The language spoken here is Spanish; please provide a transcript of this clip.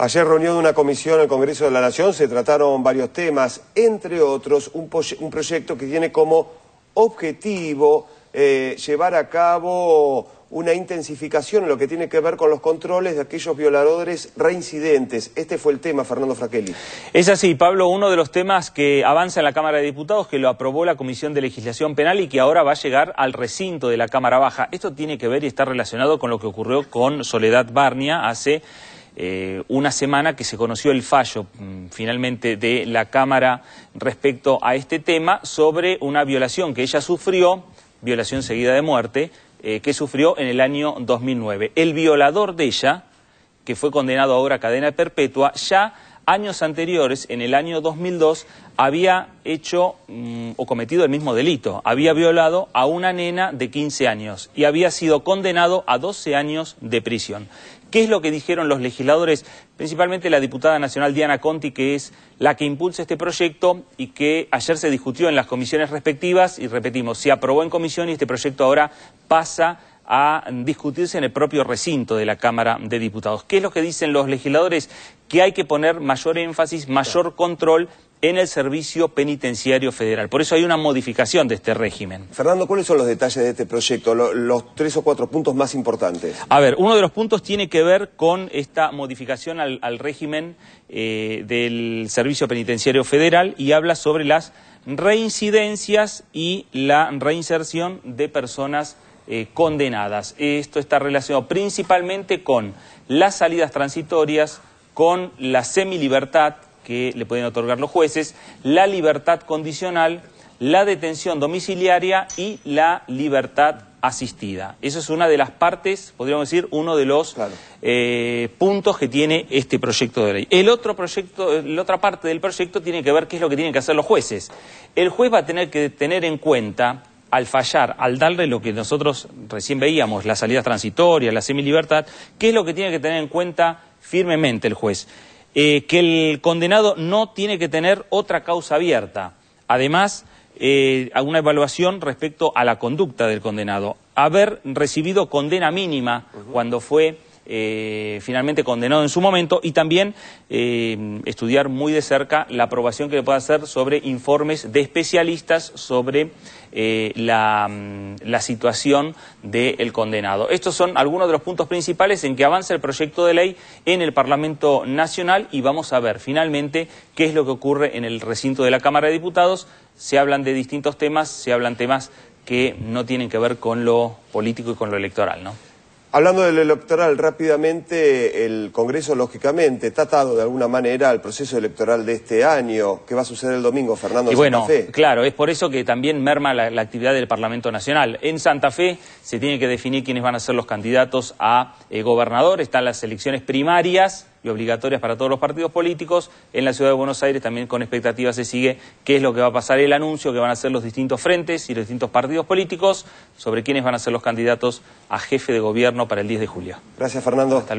Ayer reunió de una comisión en el Congreso de la Nación se trataron varios temas, entre otros un, proyecto que tiene como objetivo eh, llevar a cabo una intensificación en lo que tiene que ver con los controles de aquellos violadores reincidentes. Este fue el tema, Fernando Fraquelli. Es así, Pablo, uno de los temas que avanza en la Cámara de Diputados, que lo aprobó la Comisión de Legislación Penal y que ahora va a llegar al recinto de la Cámara Baja. Esto tiene que ver y está relacionado con lo que ocurrió con Soledad Barnia hace eh, una semana que se conoció el fallo mm, finalmente de la Cámara respecto a este tema sobre una violación que ella sufrió, violación seguida de muerte, eh, que sufrió en el año 2009. El violador de ella, que fue condenado ahora a cadena perpetua, ya años anteriores, en el año 2002, había hecho mm, o cometido el mismo delito. Había violado a una nena de 15 años y había sido condenado a 12 años de prisión. ¿Qué es lo que dijeron los legisladores, principalmente la diputada nacional Diana Conti, que es la que impulsa este proyecto y que ayer se discutió en las comisiones respectivas y repetimos, se aprobó en comisión y este proyecto ahora pasa a discutirse en el propio recinto de la Cámara de Diputados. ¿Qué es lo que dicen los legisladores? Que hay que poner mayor énfasis, mayor control en el Servicio Penitenciario Federal. Por eso hay una modificación de este régimen. Fernando, ¿cuáles son los detalles de este proyecto? los tres o cuatro puntos más importantes. A ver, uno de los puntos tiene que ver con esta modificación al, régimen eh, del Servicio Penitenciario Federal y habla sobre las reincidencias y la reinserción de personas eh, condenadas. Esto está relacionado principalmente con las salidas transitorias, con la semilibertad, que le pueden otorgar los jueces, la libertad condicional, la detención domiciliaria y la libertad asistida. Eso es una de las partes, podríamos decir, uno de los eh, puntos que tiene este proyecto de ley. El otro proyecto, la otra parte del proyecto tiene que ver qué es lo que tienen que hacer los jueces. El juez va a tener que tener en cuenta al fallar, al darle lo que nosotros recién veíamos, las salidas transitorias, la semilibertad, qué es lo que tiene que tener en cuenta firmemente el juez. Eh, que el condenado no tiene que tener otra causa abierta. Además, eh, una evaluación respecto a la conducta del condenado. Haber recibido condena mínima cuando fue eh, finalmente condenado en su momento y también eh, estudiar muy de cerca la aprobación que le pueda hacer sobre informes de especialistas sobre eh, mm, la, situación del condenado. Estos son algunos de los puntos principales en que avanza el proyecto de ley en el Parlamento Nacional y vamos a ver finalmente qué es lo que ocurre en el recinto de la Cámara de Diputados. Se hablan de distintos temas, se hablan temas que no tienen que ver con lo político y con lo electoral, Hablando del electoral, rápidamente, el Congreso, lógicamente, está atado de alguna manera al proceso electoral de este año. ¿Qué va a suceder el domingo, Fernando? Y bueno, Fe? claro, es por eso que también merma la, actividad del Parlamento Nacional. En Santa Fe se tiene que definir quiénes van a ser los candidatos a eh, gobernador. Están las elecciones primarias y obligatorias para todos los partidos políticos. En la ciudad de Buenos Aires también con expectativa se sigue qué es lo que va a pasar el anuncio que van a hacer los distintos frentes y los distintos partidos políticos sobre quiénes van a ser los candidatos a jefe de gobierno para el 10 de julio. Gracias, Fernando.